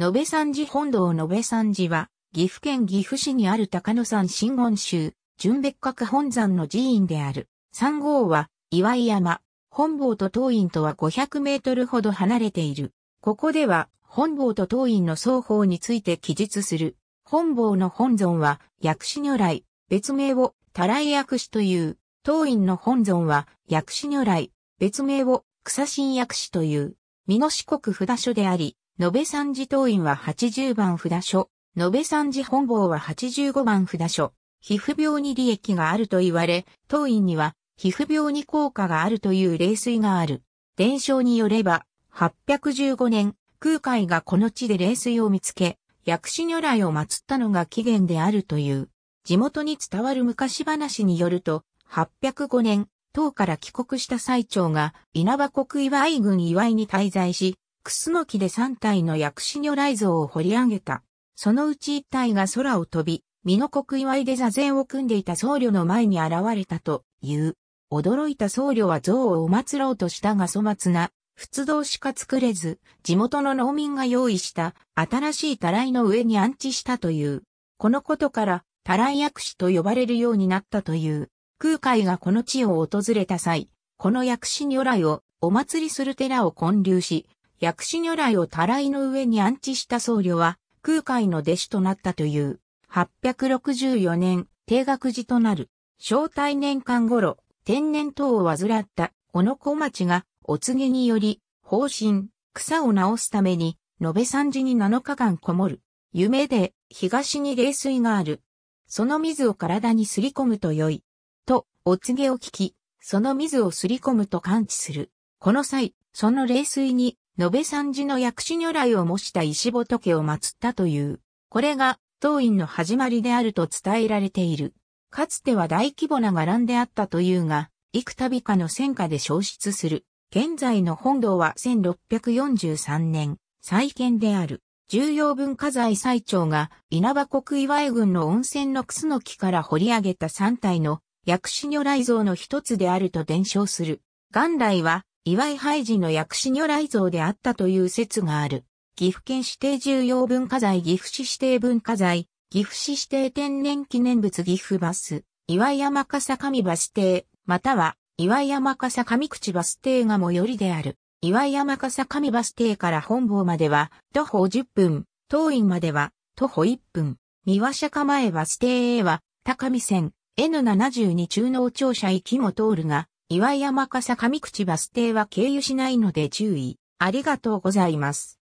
延べ山寺本堂延べ山寺は、岐阜県岐阜市にある高野山新言宗、純別閣本山の寺院である。山号は、岩井山、本坊と当院とは500メートルほど離れている。ここでは、本坊と当院の双方について記述する。本坊の本尊は、薬師如来、別名を、たらい薬師という。当院の本尊は、薬師如来、別名を、草新薬師という。美濃四国札所であり、延べ三次党員は80番札所、延べ三次本坊は85番札所、皮膚病に利益があると言われ、当院には皮膚病に効果があるという霊水がある。伝承によれば、815年、空海がこの地で霊水を見つけ、薬師如来を祀ったのが起源であるという。地元に伝わる昔話によると、805年、唐から帰国した最長が稲葉国岩井郡岩井に滞在し、クスノキで3体の薬師如来像を掘り上げた。そのうち1体が空を飛び、身の国祝いで座禅を組んでいた僧侶の前に現れたという。驚いた僧侶は像をお祀ろうとしたが粗末な、仏道しか作れず、地元の農民が用意した新しいたらいの上に安置したという。このことから、たらい薬師と呼ばれるようになったという。空海がこの地を訪れた際、この薬師如来をお祭りする寺を建立し、薬師如来をたらいの上に安置した僧侶は、空海の弟子となったという。864年、定額寺となる。正体年間頃、天然痘を患った小野小町が、お告げにより、方針、草を治すために、延べ三時に7日間こもる。夢で、東に冷水がある。その水を体にすり込むと良い。と、お告げを聞き、その水をすり込むと感知する。この際、その冷水に延べ三寺の薬師如来を模した石仏を祀ったという。これが、当院の始まりであると伝えられている。かつては大規模な伽藍であったというが、幾度かの戦火で消失する。現在の本堂は1643年、再建である。重要文化財最長が稲葉国岩江郡の温泉の楠の木から掘り上げた三体の薬師如来像の一つであると伝承する。元来は岩井廃寺の薬師如来像であったという説がある。岐阜県指定重要文化財岐阜市指定文化財、岐阜市指定天然記念物岐阜バス、岩山笠上バス停、または岩山笠上口バス停が最寄りである。岩山笠上バス停から本坊までは徒歩10分、当院までは徒歩1分、三輪釈前バス停へは高見線 N72 中脳庁舎行きも通るが、岩山笠上口バス停は経由しないので注意。ありがとうございます。